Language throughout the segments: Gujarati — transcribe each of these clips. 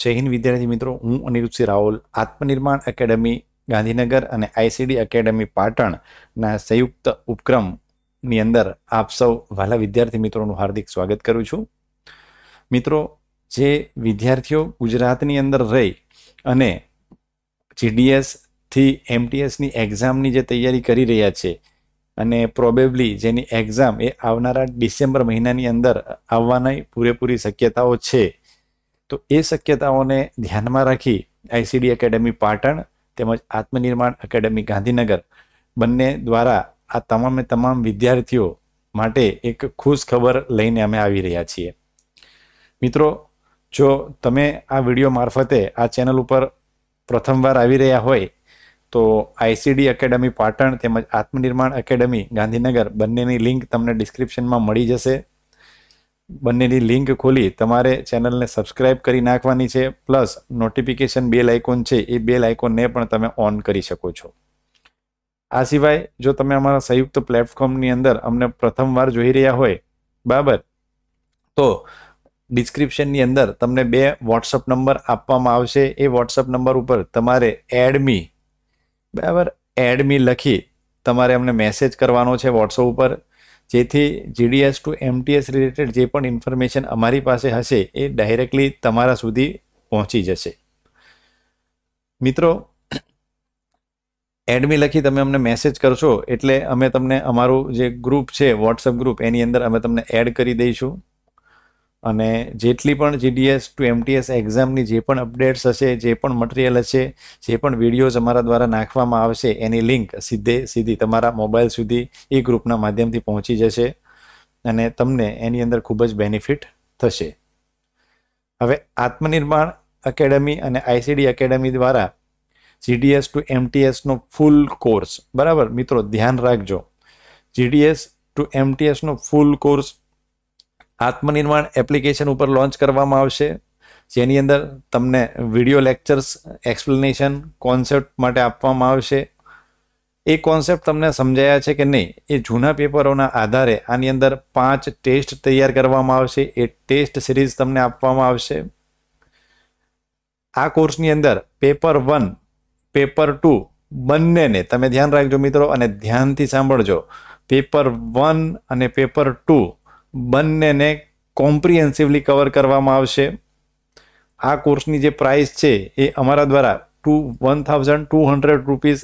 જય હિન્દ વિદ્યાર્થી મિત્રો હું અનિરુદ્ધસિંહ રાહુલ આત્મનિર્માણ એકેડમી ગાંધીનગર અને આઈસીડી એકેડમી પાટણના સંયુક્ત ઉપક્રમની અંદર આપ સૌ વાલા વિદ્યાર્થી મિત્રોનું હાર્દિક સ્વાગત કરું છું મિત્રો જે વિદ્યાર્થીઓ ગુજરાતની અંદર રહી અને જીડીએસથી એમટીએસની એક્ઝામની જે તૈયારી કરી રહ્યા છે અને પ્રોબેબલી જેની એક્ઝામ એ આવનારા ડિસેમ્બર મહિનાની અંદર આવવાની પૂરેપૂરી શક્યતાઓ છે તો એ શક્યતાઓને ધ્યાનમાં રાખી આઈસીડી એકેડેમી પાટણ તેમજ આત્મનિર્માણ એકેડેમી ગાંધીનગર બંને દ્વારા આ તમામે તમામ વિદ્યાર્થીઓ માટે એક ખુશ ખબર લઈને અમે આવી રહ્યા છીએ મિત્રો જો તમે આ વિડીયો મારફતે આ ચેનલ ઉપર પ્રથમવાર આવી રહ્યા હોય તો આઈસીડી એકેડેમી પાટણ તેમજ આત્મનિર્માણ એકેડમી ગાંધીનગર બંનેની લિંક તમને ડિસ્ક્રિપ્શનમાં મળી જશે બંનેની લિંક ખોલી તમારે ચેનલને સબસ્ક્રાઇબ કરી નાખવાની છે પ્લસ નોટિફિકેશન બેલ આઇકોન છે એ બેલ આઇકોનને પણ તમે ઓન કરી શકો છો આ સિવાય જો તમે અમારા સંયુક્ત પ્લેટફોર્મની અંદર અમને પ્રથમવાર જોઈ રહ્યા હોય બરાબર તો ડિસ્ક્રિપ્શનની અંદર તમને બે વોટ્સઅપ નંબર આપવામાં આવશે એ વોટ્સઅપ નંબર ઉપર તમારે એડમી બરાબર એડમી લખી તમારે અમને મેસેજ કરવાનો છે વોટ્સઅપ ઉપર જેથી જીડીએસ ટુ એમટીએસ રિલેટેડ જે પણ ઇન્ફોર્મેશન અમારી પાસે હશે એ ડાયરેક્ટલી તમારા સુધી પહોંચી જશે મિત્રો એડમી લખી તમે અમને મેસેજ કરશો એટલે અમે તમને અમારું જે ગ્રુપ છે વોટ્સઅપ ગ્રુપ એની અંદર અમે તમને એડ કરી દઈશું અને જેટલી પણ જીડીએસ ટુ એમટીએસ એક્ઝામની જે પણ અપડેટ્સ હશે જે પણ મટીરિયલ હશે જે પણ વિડીયોઝ અમારા દ્વારા નાખવામાં આવશે એની લિંક સીધે સીધી તમારા મોબાઈલ સુધી એ ગ્રુપના માધ્યમથી પહોંચી જશે અને તમને એની અંદર ખૂબ જ બેનિફિટ થશે હવે આત્મનિર્માણ એકેડમી અને આઈસીડી એકેડમી દ્વારા જીડીએસ ટુ એમટીએસનો ફૂલ કોર્સ બરાબર મિત્રો ધ્યાન રાખજો જીડીએસ ટુ એમટીએસનો ફૂલ કોર્સ આત્મનિર્માણ એપ્લિકેશન ઉપર લોન્ચ કરવામાં આવશે જેની અંદર તમને વિડીયો લેક્ચર્સ એક્સપ્લેનેશન કોન્સેપ્ટ માટે આપવામાં આવશે એ કોન્સેપ્ટ તમને સમજાયા છે કે નહીં એ જૂના પેપરોના આધારે આની અંદર પાંચ ટેસ્ટ તૈયાર કરવામાં આવશે એ ટેસ્ટ સિરીઝ તમને આપવામાં આવશે આ કોર્સની અંદર પેપર વન પેપર ટુ બંનેને તમે ધ્યાન રાખજો મિત્રો અને ધ્યાનથી સાંભળજો પેપર વન અને પેપર ટુ બંનેને કોમ્પ્રિહેન્સિવલી કવર કરવામાં આવશે આ કોર્સની જે પ્રાઇસ છે એ અમારા દ્વારા two one thousand two hundred rupees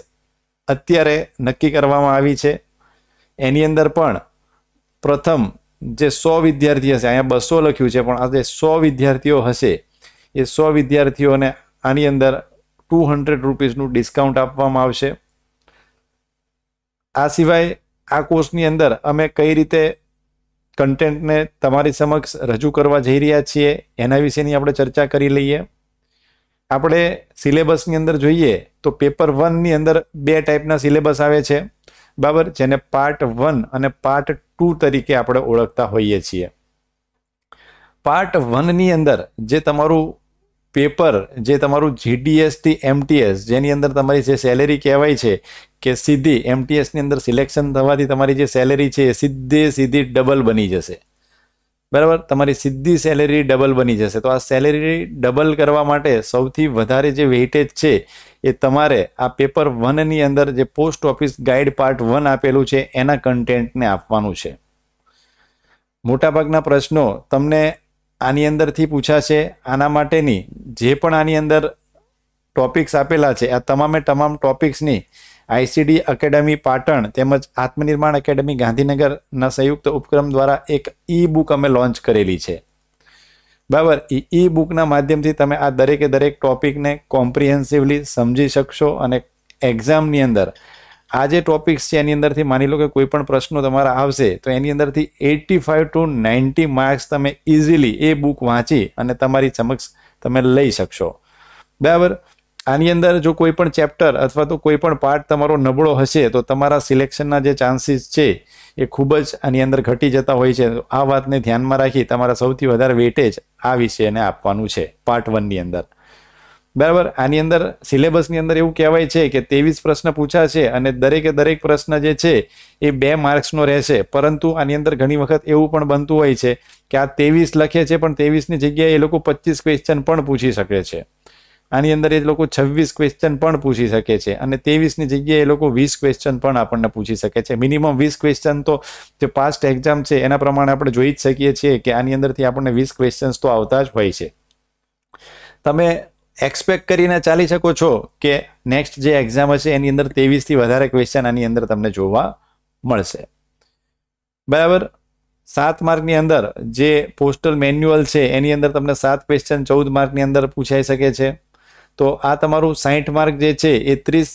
અત્યારે નક્કી કરવામાં આવી છે એની અંદર પણ પ્રથમ જે સો વિદ્યાર્થી હશે અહીંયા બસો લખ્યું છે પણ આ જે સો વિદ્યાર્થીઓ હશે એ સો વિદ્યાર્થીઓને આની અંદર ટુ હંડ્રેડ રૂપીઝનું ડિસ્કાઉન્ટ આપવામાં આવશે આ સિવાય આ કોર્સની અંદર અમે કઈ રીતે કન્ટેન્ટને તમારી સમક્ષ રજૂ કરવા જઈ રહ્યા છીએ એના વિશેની આપણે ચર્ચા કરી લઈએ આપણે સિલેબસની અંદર જોઈએ તો પેપર વનની અંદર બે ટાઈપના સિલેબસ આવે છે બરાબર જેને પાર્ટ વન અને પાર્ટ ટુ તરીકે આપણે ઓળખતા હોઈએ છીએ પાર્ટ વનની અંદર જે તમારું પેપર જે તમારું જીડીએસથી એમટીએસ જેની અંદર તમારી જે સેલેરી કહેવાય છે કે સીધી એમટીએસની અંદર સિલેક્શન થવાથી તમારી જે સેલેરી છે એ સીધે સીધી ડબલ બની જશે બરાબર તમારી સીધી સેલેરી ડબલ બની જશે તો આ સેલેરી ડબલ કરવા માટે સૌથી વધારે જે વેઇટેજ છે એ તમારે આ પેપર વનની અંદર જે post office guide part one આપેલું છે એના કન્ટેન્ટને આપવાનું છે મોટાભાગના પ્રશ્નો તમને આની અંદરથી પૂછાશે આના માટેની જે પણ આની અંદર ટોપિક્સ આપેલા છે આ તમામે તમામ ટોપિક્સની આઈસીડી એકેડમી પાટણ તેમજ આત્મનિર્માણ એકેડમી ગાંધીનગરના સંયુક્ત ઉપક્રમ દ્વારા એક ઈ બુક અમે લોન્ચ કરેલી છે બરાબર એ ઈ બુકના માધ્યમથી તમે આ દરેકે દરેક ટોપિકને કોમ્પ્રિહેન્સિવલી સમજી શકશો અને એક્ઝામની અંદર આ જે ટોપિક્સ છે એની અંદરથી માની લો કે કોઈ પણ પ્રશ્નો તમારા આવશે તો એની અંદરથી eighty five to ninety marks તમે ઇઝીલી એ બુક વાંચી અને તમારી સમક્ષ તમે લઈ શકશો બરાબર આની અંદર જો કોઈ પણ ચેપ્ટર અથવા તો કોઈ પણ પાર્ટ તમારો નબળો હશે તો તમારા સિલેક્શનના જે ચાન્સીસ છે એ ખૂબ જ આની અંદર ઘટી જતા હોય છે આ વાતને ધ્યાનમાં રાખી તમારા સૌથી વધારે વેટેજ આ વિષયને આપવાનું છે પાર્ટ વનની અંદર બરાબર આની અંદર સિલેબસની અંદર એવું કહેવાય છે કે ત્રેવીસ પ્રશ્ન પૂછ્યા છે અને દરેકે દરેક પ્રશ્ન જે છે એ બે માર્ક્સનો રહેશે પરંતુ આની અંદર ઘણી વખત એવું પણ બનતું હોય છે કે આ ત્રેવીસ લખે છે પણ ત્રેવીસની જગ્યાએ એ લોકો પચીસ ક્વેશ્ચન પણ પૂછી શકે છે આની અંદર એ લોકો છવ્વીસ ક્વેશ્ચન પણ પૂછી શકે છે અને ત્રેવીસની જગ્યાએ એ લોકો વીસ ક્વેશ્ચન પણ આપણને પૂછી શકે છે મિનિમમ વીસ ક્વેશ્ચન તો જે પાસ્ટ એક્ઝામ છે એના પ્રમાણે આપણે જોઈ જ શકીએ છીએ કે આની અંદરથી આપણને વીસ ક્વેશ્ચન્સ તો આવતા જ હોય છે તમે એક્સપેક્ટ કરીને ચાલી શકો છો કે નેક્સ્ટ જે એક્ઝામ હશે એની અંદર તેવીસથી વધારે ક્વેશ્ચન આની અંદર તમને જોવા મળશે બરાબર સાત માર્કની અંદર જે પોસ્ટલ મેન્યુઅલ છે એની અંદર તમને સાત ક્વેશ્ચન ચૌદ માર્કની અંદર પૂછાઈ શકે છે તો આ તમારું સાઠ માર્ક જે છે એ ત્રીસ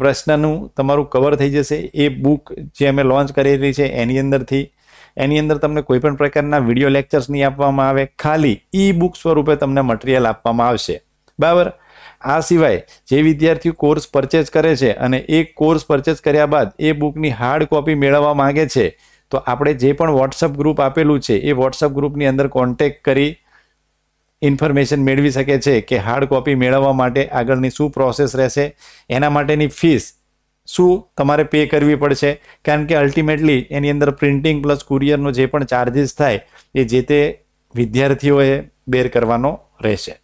પ્રશ્નનું તમારું કવર થઈ જશે એ બુક જે અમે લોન્ચ કરેલી છે એની અંદરથી એની અંદર તમને કોઈપણ પ્રકારના વિડીયો લેક્ચર્સ નહીં આપવામાં આવે ખાલી ઈ બુક સ્વરૂપે તમને મટીરિયલ આપવામાં આવશે બરાબર આ સિવાય જે વિદ્યાર્થીઓ કોર્સ પરચેસ કરે છે અને એ કોર્સ પરચેસ કર્યા બાદ એ બુકની હાર્ડ કોપી મેળવવા માગે છે તો આપણે જે પણ વોટ્સઅપ ગ્રુપ આપેલું છે એ વોટ્સઅપ ગ્રુપની અંદર કોન્ટેક્ટ કરી ઇન્ફોર્મેશન મેળવી શકે છે કે હાર્ડ કોપી મેળવવા માટે આગળની શું પ્રોસેસ રહેશે એના માટેની ફીસ શું તમારે પે કરવી પડશે કારણ કે અલ્ટિમેટલી એની અંદર પ્રિન્ટિંગ પ્લસ કુરિયરનો જે પણ ચાર્જીસ થાય એ જે તે વિદ્યાર્થીઓએ બેર કરવાનો રહેશે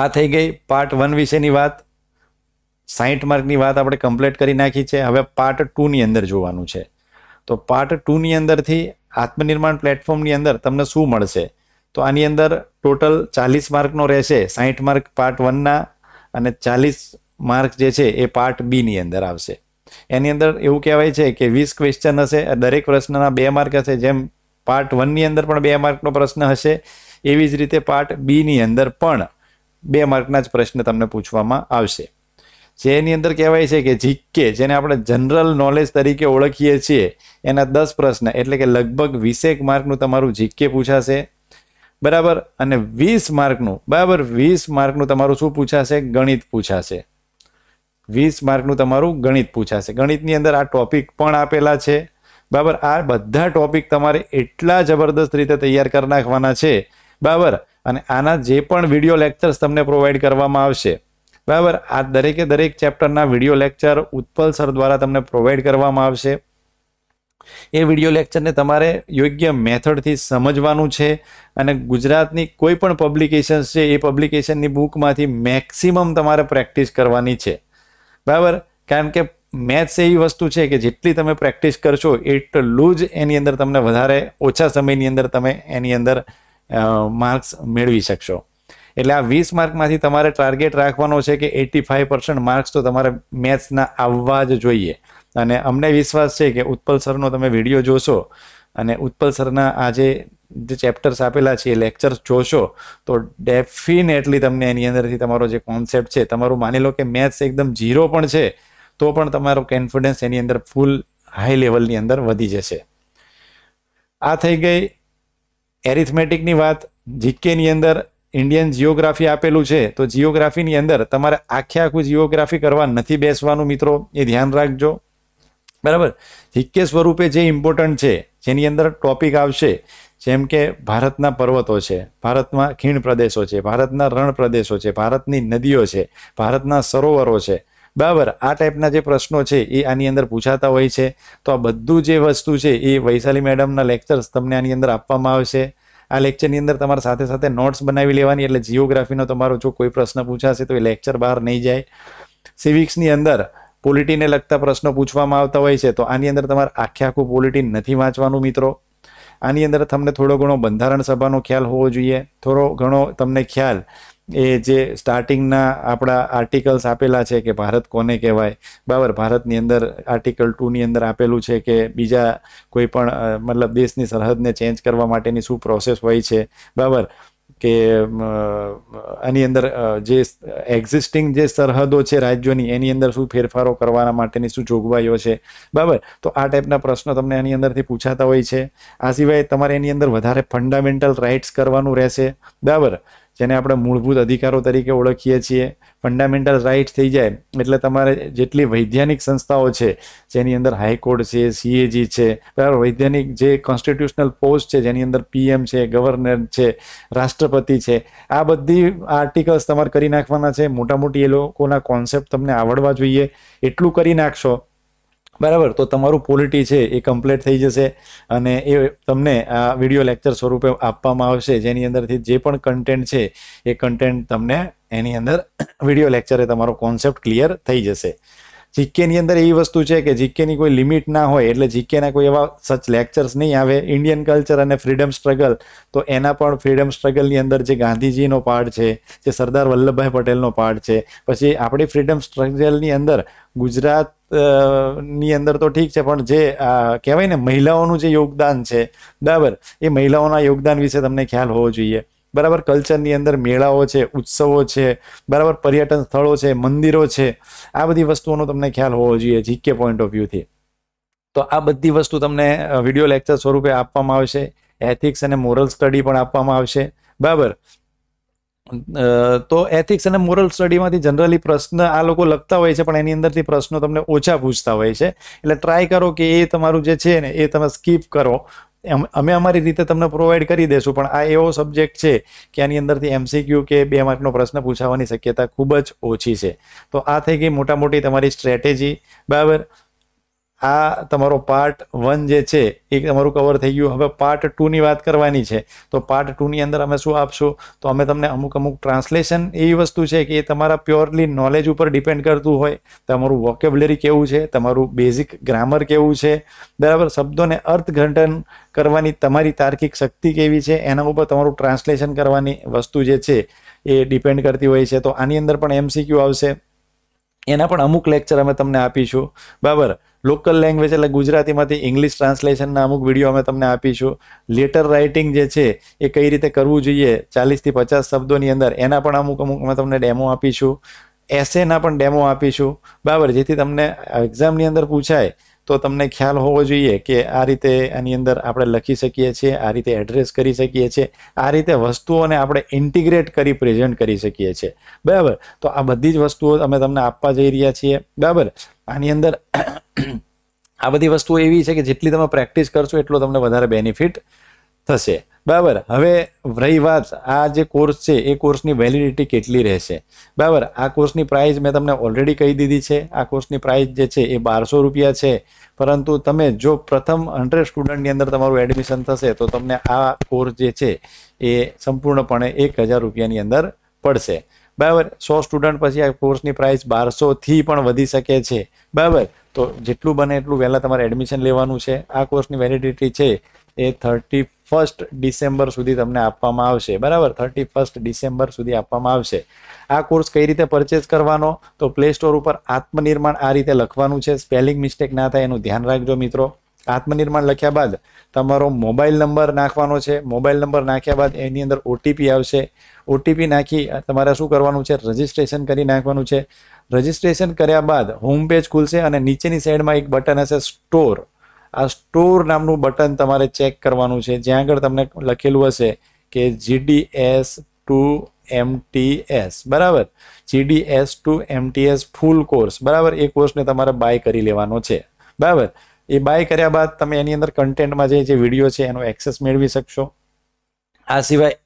આ થઈ ગઈ પાર્ટ વન વિશેની વાત સાહીઠ માર્કની વાત આપણે કમ્પ્લીટ કરી નાખી છે હવે પાર્ટ ટુની અંદર જોવાનું છે તો પાર્ટ ટુની અંદરથી આત્મનિર્માણ પ્લેટફોર્મની અંદર તમને શું મળશે તો આની અંદર ટોટલ ચાલીસ માર્કનો રહેશે સાહીઠ માર્ક પાર્ટ વનના અને ચાલીસ માર્ક જે છે એ પાર્ટ બીની અંદર આવશે એની અંદર એવું કહેવાય છે કે વીસ ક્વેશ્ચન હશે દરેક પ્રશ્નના બે માર્ક હશે જેમ પાર્ટ વનની અંદર પણ બે માર્કનો પ્રશ્ન હશે એવી જ રીતે પાર્ટ બીની અંદર પણ બે માર્કના જ પ્રશ્ન તમને પૂછવામાં આવશે જેની અંદર કહેવાય છે કે જીકે જેને આપણે જનરલ નોલેજ તરીકે ઓળખીએ છીએ એના દસ પ્રશ્ન એટલે કે લગભગ વીસેક માર્કનું તમારું જીકે પૂછાશે બરાબર અને વીસ માર્કનું બરાબર વીસ માર્કનું તમારું શું પૂછાશે ગણિત પૂછાશે વીસ માર્કનું તમારું ગણિત પૂછાશે ગણિતની અંદર આ ટોપિક પણ આપેલા છે બરાબર આ બધા ટોપિક તમારે એટલા જબરદસ્ત રીતે તૈયાર કરી નાખવાના છે બરાબર અને આના જે પણ વિડીયો લેક્ચર્સ તમને પ્રોવાઈડ કરવામાં આવશે બરાબર આ દરેકે દરેક ચેપ્ટરના વિડીયો લેક્ચર ઉત્પલ સર દ્વારા તમને પ્રોવાઈડ કરવામાં આવશે એ વિડીયો લેક્ચરને તમારે યોગ્ય મેથડથી સમજવાનું છે અને ગુજરાતની કોઈ પણ પબ્લિકેશન્સ છે એ પબ્લિકેશનની બુકમાંથી મેક્સિમમ તમારે પ્રેક્ટિસ કરવાની છે બરાબર કારણ કે મેથ્સ એવી વસ્તુ છે કે જેટલી તમે પ્રેક્ટિસ કરશો એટલું જ એની અંદર તમને વધારે ઓછા સમયની અંદર તમે એની અંદર માર્ક્સ મેળવી શકશો એટલે આ વીસ માર્કમાંથી તમારે ટાર્ગેટ રાખવાનો છે કે એટી ફાઈવ પર્સન્ટ માર્ક્સ તો તમારે મેથ્સના આવવા જ જોઈએ અને અમને વિશ્વાસ છે કે ઉત્પલ સરનો તમે વિડીયો જોશો અને ઉત્પલ સરના આજે જે ચેપ્ટર્સ આપેલા છે એ લેક્ચર્સ જોશો તો ડેફિનેટલી તમને એની અંદરથી તમારો જે કોન્સેપ્ટ છે તમારું માની લો કે મેથ્સ એકદમ ઝીરો પણ છે તો પણ તમારો કોન્ફિડન્સ એની અંદર ફૂલ હાઈ લેવલની અંદર વધી જશે આ થઈ ગઈ એરિથમેટિકની વાત જીકેની અંદર ઇન્ડિયન જીઓગ્રાફી આપેલું છે તો જીઓગ્રાફીની અંદર તમારે આખે આખું જીઓગ્રાફી કરવા નથી બેસવાનું મિત્રો એ ધ્યાન રાખજો બરાબર જીકે સ્વરૂપે જે ઇમ્પોર્ટન્ટ છે જેની અંદર ટોપિક આવશે જેમ કે ભારતના પર્વતો છે ભારતમાં ખીણ પ્રદેશો છે ભારતના રણ પ્રદેશો છે ભારતની નદીઓ છે ભારતના સરોવરો છે બરાબર આ ટાઈપના જે પ્રશ્નો છે એ આની અંદર પૂછાતા હોય છે તો આ બધું જે વસ્તુ છે એ વૈશાલી મેડમના લેક્ચર્સ તમને આની અંદર આપવામાં આવશે આ લેક્ચરની અંદર તમારા સાથે સાથે નોટ્સ બનાવી લેવાની એટલે જીઓગ્રાફીનો તમારો જો કોઈ પ્રશ્ન પૂછાશે તો એ લેક્ચર બહાર નહીં જાય સિવિક્સની અંદર પોલિટીને લગતા પ્રશ્નો પૂછવામાં આવતા હોય છે તો આની અંદર તમારે આખે આખું પોલિટી નથી વાંચવાનું મિત્રો આની અંદર તમને થોડો ઘણો બંધારણ સભાનો ખ્યાલ હોવો જોઈએ થોડો ઘણો તમને ખ્યાલ એ જે સ્ટાર્ટિંગના આપણા આર્ટિકલ્સ આપેલા છે કે ભારત કોને કહેવાય બરાબર ભારતની અંદર આર્ટિકલ ટુની અંદર આપેલું છે કે બીજા કોઈ પણ મતલબ દેશની સરહદને ચેન્જ કરવા માટેની શું પ્રોસેસ હોય છે બરાબર કે આની અંદર જે એક્ઝિસ્ટિંગ જે સરહદો છે રાજ્યોની એની અંદર શું ફેરફારો કરવાના માટેની શું જોગવાઈઓ છે બરાબર તો આ ટાઈપના પ્રશ્નો તમને આની અંદરથી પૂછાતા હોય છે આ સિવાય તમારે એની અંદર વધારે ફંડામેન્ટલ રાઇટ્સ કરવાનું રહેશે બરાબર જેને આપણે મૂળભૂત અધિકારો તરીકે ઓળખીએ છીએ ફંડામેન્ટલ રાઇટ થઈ જાય એટલે તમારે જેટલી વૈજ્ઞાનિક સંસ્થાઓ છે જેની અંદર હાઈકોર્ટ છે સીએજી છે બરાબર વૈજ્ઞાનિક જે કોન્સ્ટિટ્યુશનલ પોસ્ટ છે જેની અંદર પીએમ છે ગવર્નર છે રાષ્ટ્રપતિ છે આ બધી આર્ટિકલ્સ તમારે કરી નાખવાના છે મોટા મોટી એ લોકોના કોન્સેપ્ટ તમને આવડવા જોઈએ એટલું કરી નાખશો બરાબર તો તમારું પોલિટી છે એ કમ્પ્લીટ થઈ જશે અને એ તમને આ વિડીયો લેક્ચર સ્વરૂપે આપવામાં આવશે જેની અંદરથી જે પણ કન્ટેન્ટ છે એ કન્ટેન્ટ તમને એની અંદર વિડીયો લેક્ચરે તમારો કોન્સેપ્ટ ક્લિયર થઈ જશે જીકેની અંદર એવી વસ્તુ છે કે જીકેની કોઈ લિમિટ ના હોય એટલે જીકેના કોઈ એવા સચ લેક્ચર્સ નહીં આવે ઇન્ડિયન કલ્ચર અને ફ્રીડમ સ્ટ્રગલ તો એના પણ ફ્રીડમ સ્ટ્રગલની અંદર જે ગાંધીજીનો પાર્ટ છે જે સરદાર વલ્લભભાઈ પટેલનો પાર્ટ છે પછી આપણી ફ્રીડમ સ્ટ્રગલની અંદર ગુજરાતની અંદર તો ઠીક છે પણ જે કહેવાય ને મહિલાઓનું જે યોગદાન છે બરાબર એ મહિલાઓના યોગદાન વિશે તમને ખ્યાલ હોવો જોઈએ બરાબર કલ્ચરની અંદર મેળાઓ છે ઉત્સવો છે બરાબર પર્યટન સ્થળો છે મંદિરો છે આ બધી વસ્તુઓનો તમને ખ્યાલ હોવો જોઈએ જીકે પોઈન્ટ ઓફ વ્યૂથી તો આ બધી વસ્તુ તમને વિડીયો લેક્ચર સ્વરૂપે આપવામાં આવશે એથિક્સ અને મોરલ સ્ટડી પણ આપવામાં આવશે બરાબર તો એથિક્સ અને મોરલ સ્ટડીમાંથી જનરલી પ્રશ્ન આ લોકો લખતા હોય છે પણ એની અંદરથી પ્રશ્નો તમને ઓછા પૂછતા હોય છે એટલે ટ્રાય કરો કે એ તમારું જે છે ને એ તમે સ્કીપ કરો અમે અમારી રીતે તમને પ્રોવાઈડ કરી દેશું પણ આ એવો સબ્જેક્ટ છે કે આની અંદરથી એમસીક્યુ કે બે માર્કનો પ્રશ્ન પૂછાવાની શક્યતા ખૂબ જ ઓછી છે તો આ થઈ ગઈ મોટા મોટી તમારી સ્ટ્રેટેજી બરાબર આ તમારો પાર્ટ વન જે છે એ તમારું કવર થઈ ગયું હવે પાર્ટ ટુની વાત કરવાની છે તો પાર્ટ ટુની અંદર અમે શું આપશું તો અમે તમને અમુક અમુક ટ્રાન્સલેશન એવી વસ્તુ છે કે એ તમારા પ્યોરલી નોલેજ ઉપર ડિપેન્ડ કરતું હોય તમારું વોકેબ્યુલરી કેવું છે તમારું બેઝિક ગ્રામર કેવું છે બરાબર શબ્દોને અર્થઘટન કરવાની તમારી તાર્કિક શક્તિ કેવી છે એના ઉપર તમારું ટ્રાન્સલેશન કરવાની વસ્તુ જે છે એ ડિપેન્ડ કરતી હોય છે તો આની અંદર પણ એમસીક્યુ આવશે એના પણ અમુક લેક્ચર અમે તમને આપીશું બરાબર લોકલ લેંગ્વેજ એટલે ગુજરાતીમાંથી ઇંગ્લિશ ટ્રાન્સલેશનના અમુક વિડીયો અમે તમને આપીશું લેટર રાઇટિંગ જે છે એ કઈ રીતે કરવું જોઈએ ચાલીસથી પચાસ શબ્દોની અંદર એના પણ અમુક અમુક અમે તમને ડેમો આપીશું એસએના પણ ડેમો આપીશું બરાબર જેથી તમને એક્ઝામની અંદર પૂછાય તો તમને ખ્યાલ હોવો જોઈએ કે આ રીતે આની અંદર આપણે લખી શકીએ છીએ આ રીતે એડ્રેસ કરી શકીએ છીએ આ રીતે વસ્તુઓને આપણે ઇન્ટિગ્રેટ કરી પ્રેઝન્ટ કરી શકીએ છીએ બરાબર તો આ બધી જ વસ્તુઓ અમે તમને આપવા જઈ રહ્યા છીએ બરાબર આની અંદર આ બધી વસ્તુઓ એવી છે કે જેટલી તમે પ્રેક્ટિસ કરશો એટલો તમને વધારે બેનિફિટ થશે બરાબર હવે રહી વાત આ જે કોર્સ છે એ કોર્સની વેલિડિટી કેટલી રહેશે બરાબર આ કોર્સની પ્રાઇસ મેં તમને ઓલરેડી કહી દીધી છે આ કોર્સની પ્રાઇસ જે છે એ બારસો રૂપિયા છે પરંતુ તમે જો પ્રથમ હંડ્રેડ સ્ટુડન્ટની અંદર તમારું એડમિશન થશે તો તમને આ કોર્સ જે છે એ સંપૂર્ણપણે એક હજાર રૂપિયાની અંદર પડશે બરાબર સો સ્ટુડન્ટ પછી આ કોર્સની પ્રાઇસ બારસોથી પણ વધી શકે છે બરાબર તો જેટલું બને એટલું વહેલાં તમારે એડમિશન લેવાનું છે આ કોર્સની વેલિડિટી છે એ થર્ટી ફર્સ્ટ ડિસેમ્બર સુધી તમને આપવામાં આવશે બરાબર થર્ટી ફર્સ્ટ ડિસેમ્બર સુધી આપવામાં આવશે આ કોર્સ કઈ રીતે પરચેસ કરવાનો તો પ્લે સ્ટોર ઉપર આત્મનિર્માણ આ રીતે લખવાનું છે સ્પેલિંગ મિસ્ટેક ના થાય એનું ધ્યાન રાખજો મિત્રો આત્મનિર્માણ લખ્યા બાદ તમારો મોબાઈલ નંબર નાખવાનો છે મોબાઈલ નંબર નાખ્યા બાદ એની અંદર ઓટીપી આવશે ઓટીપી નાખી તમારે શું કરવાનું છે રજિસ્ટ્રેશન કરી નાખવાનું છે રજિસ્ટ્રેશન કર્યા બાદ હોમ પેજ ખુલશે અને નીચેની સાઈડમાં એક બટન હશે સ્ટોર આ સ્ટોર નામનું બટન તમારે ચેક કરવાનું છે જ્યાં આગળ તમને લખેલું હશે કે જીડીએસ ટુ એમટીએસ બરાબર GDS to MTS full course બરાબર એ કોર્સને તમારે બાય કરી લેવાનો છે બરાબર એ બાય કર્યા બાદ તમે એની અંદર કન્ટેન્ટમાં જે વિડીયો છે એનો એક્સેસ મેળવી શકશો આ સિવાય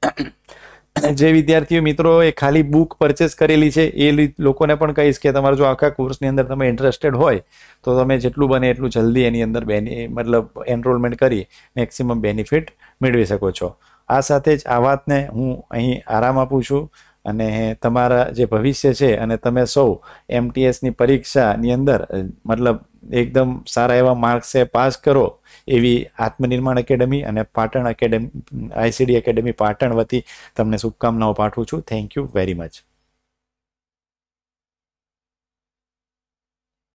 જે વિદ્યાર્થીઓ મિત્રોએ ખાલી બુક પરચેસ કરેલી છે એ લોકોને પણ કહીશ કે તમારો જો આખા કોર્સની અંદર તમે ઇન્ટરેસ્ટેડ હોય તો તમે જેટલું બને એટલું જલ્દી એની અંદર બેની મતલબ એનરોલમેન્ટ કરી મેક્સિમમ બેનિફિટ મેળવી શકો છો આ સાથે જ આ વાતને હું અહીં આરામ આપું છું અને તમારા જે ભવિષ્ય છે અને તમે સૌ એમટીએસની પરીક્ષાની અંદર મતલબ એકદમ સારા એવા માર્ક્સે પાસ કરો એવી આત્મનિર્માણ એકેડમી અને Patan academy ICD academy Patan વતી તમને શુભકામનાઓ પાઠવું છું થેન્ક યુ વેરી મચ